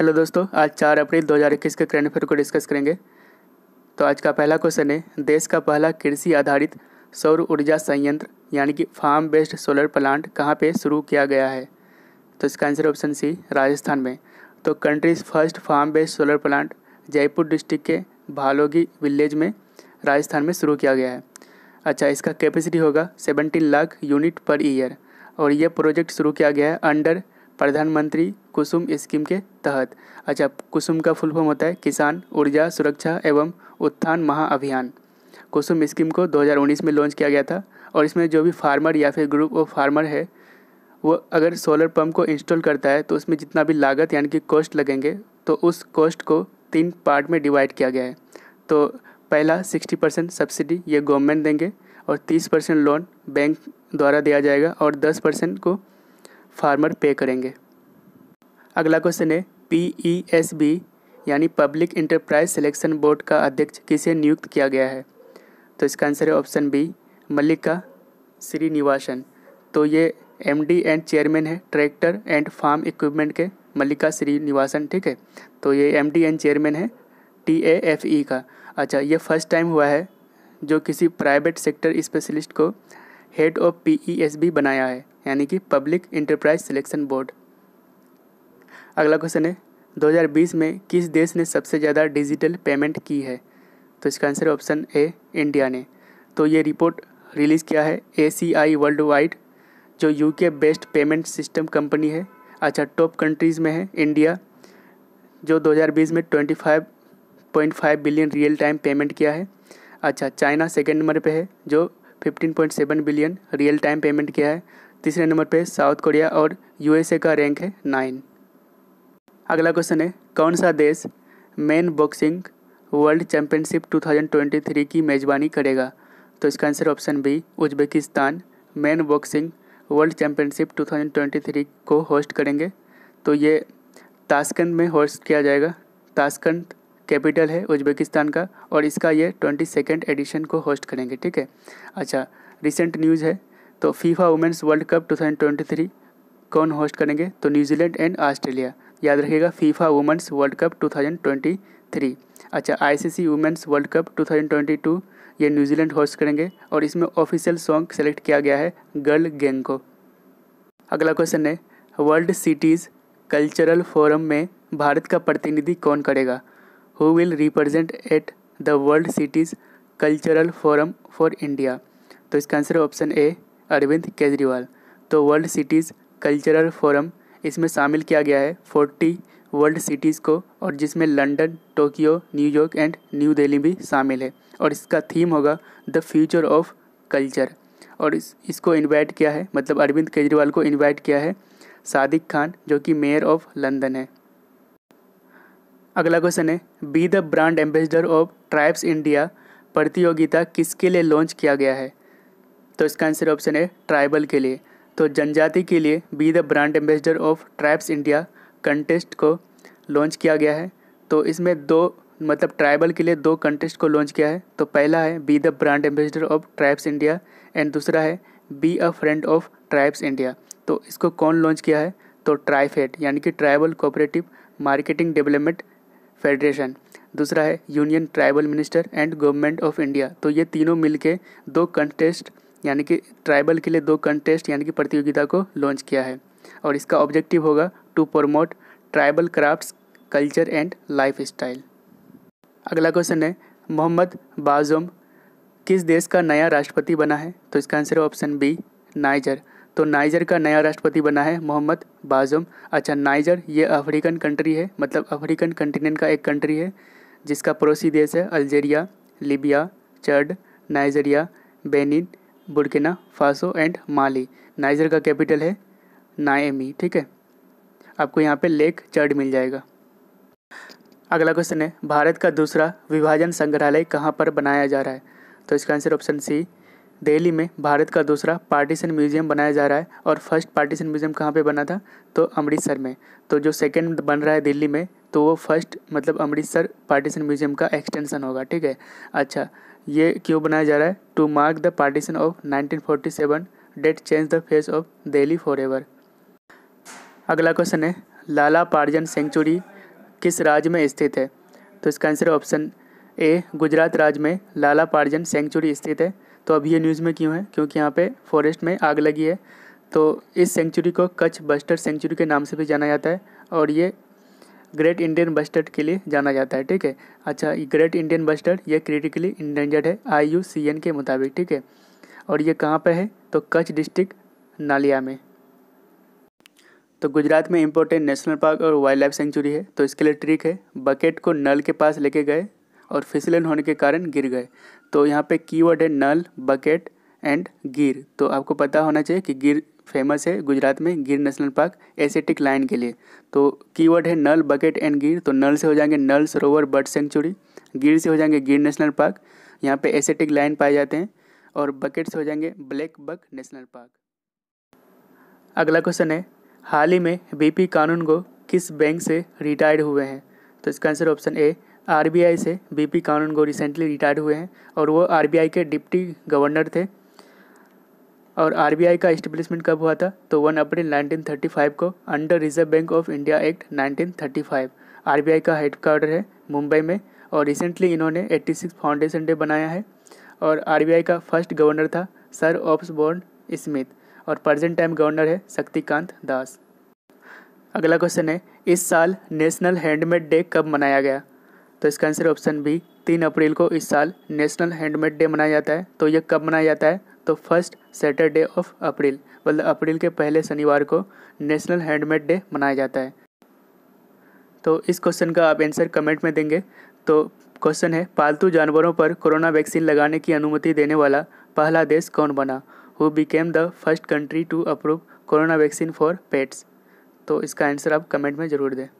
hello दोस्तों आज चार अप्रैल 2021 के करंट अफेयर को डिस्कस करेंगे तो आज का पहला क्वेश्चन है देश का पहला कृषि आधारित सौर ऊर्जा संयंत्र यानी कि फार्म बेस्ड सोलर प्लांट कहाँ पे शुरू किया गया है तो इसका आंसर ऑप्शन सी राजस्थान में तो country's first farm based solar plant Jaipur district के भालोगी विलेज में राजस्थान में शुरू किया गया है अच्छा इसका कैपेसिटी होगा seventeen lakh unit per year और यह प्रोजेक्ट शुरू किया गया है अंडर प्रधानमंत्री कुसुम स्कीम के तहत अच्छा कुसुम का फुल फॉर्म होता है किसान ऊर्जा सुरक्षा एवं उत्थान महाअभियान कुसुम स्कीम को 2019 में लॉन्च किया गया था और इसमें जो भी फार्मर या फिर ग्रुप ऑफ फार्मर है वो अगर सोलर पम्प को इंस्टॉल करता है तो उसमें जितना भी लागत यानी कि कॉस्ट लगेंगे तो उस कॉस्ट को तीन पार्ट में डिवाइड किया गया है तो पहला सिक्सटी परसेंट सब्सिडी ये गवर्नमेंट देंगे और तीस परसेंट लोन बैंक द्वारा दिया जाएगा और दस परसेंट को फार्मर पे करेंगे अगला क्वेश्चन है पी ई एस बी यानी पब्लिक इंटरप्राइज सिलेक्शन बोर्ड का अध्यक्ष किसे नियुक्त किया गया है तो इसका आंसर है ऑप्शन बी मल्लिका श्रीनिवासन तो ये एम डी एंड चेयरमैन है ट्रैक्टर एंड फार्म इक्विपमेंट के मल्लिका श्रीनिवासन ठीक है तो ये एम डी एंड चेयरमैन है टी ए एफ ई का अच्छा ये फर्स्ट टाइम हुआ है जो किसी प्राइवेट सेक्टर स्पेशलिस्ट को head of P E S B बनाया है यानी कि पब्लिक इंटरप्राइज सिलेक्शन बोर्ड अगला क्वेश्चन है 2020 में किस देश ने सबसे ज़्यादा डिजिटल पेमेंट की है तो इसका आंसर ऑप्शन ए इंडिया ने तो ये रिपोर्ट रिलीज़ किया है ए वर्ल्ड वाइड जो UK best payment system company है अच्छा टॉप कंट्रीज़ में है इंडिया जो 2020 में 25.5 बिलियन रियल टाइम पेमेंट किया है अच्छा चाइना सेकेंड नंबर पर है जो 15.7 बिलियन रियल टाइम पेमेंट किया है तीसरे नंबर पर साउथ कोरिया और यूएसए का रैंक है नाइन अगला क्वेश्चन है कौन सा देश मेन बॉक्सिंग वर्ल्ड चैम्पियनशिप 2023 की मेज़बानी करेगा तो इसका answer option B Uzbekistan men boxing world championship 2023 को होस्ट करेंगे तो ये ताशकंद में होस्ट किया जाएगा ताशकंद कैपिटल है उज्बेकिस्तान का और इसका ये ट्वेंटी सेकेंड एडिशन को होस्ट करेंगे ठीक है अच्छा रिसेंट न्यूज़ है तो फीफा वुमेंस वर्ल्ड कप 2023 कौन होस्ट करेंगे तो न्यूजीलैंड एंड ऑस्ट्रेलिया याद रखिएगा फीफा वुमेंस वर्ल्ड कप 2023 अच्छा आईसीसी वुमेंस वर्ल्ड कप 2022 ये न्यूजीलैंड होस्ट करेंगे और इसमें ऑफिशियल सॉन्ग सेलेक्ट किया गया है गर्ल गैंग को अगला क्वेश्चन है वर्ल्ड सिटीज़ कल्चरल फोरम में भारत का प्रतिनिधि कौन करेगा who will represent at the world cities cultural forum for India तो इसका answer option A Arvind Kejriwal तो वर्ल्ड सिटीज़ कल्चरल फोरम इसमें शामिल किया गया है फोर्टी वर्ल्ड सिटीज़ को और जिसमें London Tokyo New York and New Delhi भी शामिल है और इसका थीम होगा द फ्यूचर ऑफ कल्चर और इस इसको इनवाइट किया है मतलब अरविंद केजरीवाल को इनवाइट किया है सादिक खान जो कि मेयर ऑफ लंदन है अगला क्वेश्चन है be the brand ambassador of tribes India प्रतियोगिता किसके लिए लॉन्च किया गया है तो इसका आंसर ऑप्शन है ट्राइबल के लिए तो जनजाति के लिए be the brand ambassador of tribes India contest को लॉन्च किया गया है तो इसमें दो मतलब ट्राइबल के लिए दो कंटेस्ट को लॉन्च किया है तो पहला है be the brand ambassador of tribes India and दूसरा है be a friend of tribes India तो इसको कौन लॉन्च किया है तो ट्राइफेड यानी कि tribal cooperative marketing development federation दूसरा है union tribal minister and government of India तो ये तीनों मिलके दो कंटेस्ट यानी कि ट्राइबल के लिए दो कंटेस्ट यानी कि प्रतियोगिता को लॉन्च किया है और इसका ऑब्जेक्टिव होगा to promote tribal crafts culture and life style अगला क्वेश्चन है मोहम्मद बाजोम किस देश का नया राष्ट्रपति बना है तो इसका आंसर है ऑप्शन बी नाइजर तो नाइजर का नया राष्ट्रपति बना है मोहम्मद बाजोम अच्छा नाइजर ये अफ्रीकन कंट्री है मतलब अफ्रीकन कंटिनेंट का एक कंट्री है जिसका पड़ोसी देश है Algeria Libya Chad Nigeria Benin Burkina Faso and Mali Niger का कैपिटल है नाएमी ठीक है आपको यहाँ पे लेक चर्ड मिल जाएगा अगला क्वेश्चन है भारत का दूसरा विभाजन संग्रहालय कहाँ पर बनाया जा रहा है तो इसका आंसर ऑप्शन सी दिल्ली में भारत का दूसरा पार्टीशन म्यूजियम बनाया जा रहा है और फर्स्ट पार्टीशन म्यूजियम कहाँ पे बना था तो अमृतसर में तो जो सेकंड बन रहा है दिल्ली में तो वो फर्स्ट मतलब अमृतसर पार्टीशन म्यूजियम का एक्सटेंशन होगा ठीक है अच्छा ये क्यों बनाया जा रहा है to mark the partition of 1947 that change the face of Delhi for ever अगला क्वेश्चन है लाला पार्जन सेंचुरी किस राज्य में स्थित है तो इसका आंसर ऑप्शन ए गुजरात राज्य में लाला पार्जन सेंचुरी स्थित है तो अब ये न्यूज़ में क्यों है क्योंकि यहाँ पे फॉरेस्ट में आग लगी है तो इस सेंचुरी को कच्छ बस्टर सेंचुरी के नाम से भी जाना जाता है और ये ग्रेट इंडियन बस्टर्ड के लिए जाना जाता है ठीक है अच्छा ग्रेट इंडियन बस्टर्ड ये क्रिटिकली इंडेंजर्ड है आई के मुताबिक ठीक है और ये कहाँ पर है तो कच्छ डिस्ट्रिक्ट नालिया में तो गुजरात में इंपॉर्टेंट नेशनल पार्क और वाइल्ड लाइफ सेंचुरी है तो इसके लिए ट्रिक है बकेट को नल के पास लेके गए और फिसलन होने के कारण गिर गए तो यहाँ पे कीवर्ड है नल बकेट एंड गिर तो आपको पता होना चाहिए कि गिर फेमस है गुजरात में गिर नेशनल पार्क एसेटिक लाइन के लिए तो कीवर्ड है नल बकेट एंड गिर तो नल से हो जाएंगे नल सरोवर बर्ड सेंचुरी गिर से हो जाएंगे गिर नेशनल पार्क यहाँ पे एसेटिक लाइन पाए जाते हैं और बकेट से हो जाएंगे ब्लैक बक नेशनल पार्क अगला क्वेश्चन है हाल ही में बीपी कानून को किस बैंक से रिटायर्ड हुए हैं तो इसका आंसर ऑप्शन ए आरबीआई से बीपी कानून को रिसेंटली रिटायर्ड हुए हैं और वो आरबीआई के डिप्टी गवर्नर थे और आर का इस्टेब्लिशमेंट कब हुआ था तो वन अप्रैल 1935 को under Reserve Bank of India act 1935 RBI का हेडक्वार्टर है मुंबई में और रिसेंटली इन्होंने 86 फाउंडेशन डे बनाया है और आरबीआई का फर्स्ट गवर्नर था सर बोर्न स्मिथ और प्रेजेंट टाइम गवर्नर है शक्तिकांत दास अगला क्वेश्चन है इस साल नेशनल हैंडमेड डे कब मनाया गया तो इसका आंसर ऑप्शन बी तीन अप्रैल को इस साल नेशनल हैंडमेड डे मनाया जाता है तो यह कब मनाया जाता है तो फर्स्ट सैटरडे ऑफ अप्रैल मतलब अप्रैल के पहले शनिवार को नेशनल हैंडमेड डे मनाया जाता है तो इस क्वेश्चन का आप आंसर कमेंट में देंगे तो क्वेश्चन है पालतू जानवरों पर कोरोना वैक्सीन लगाने की अनुमति देने वाला पहला देश कौन बना who became the first country to approve corona vaccine for pets तो इसका आंसर आप कमेंट में ज़रूर दें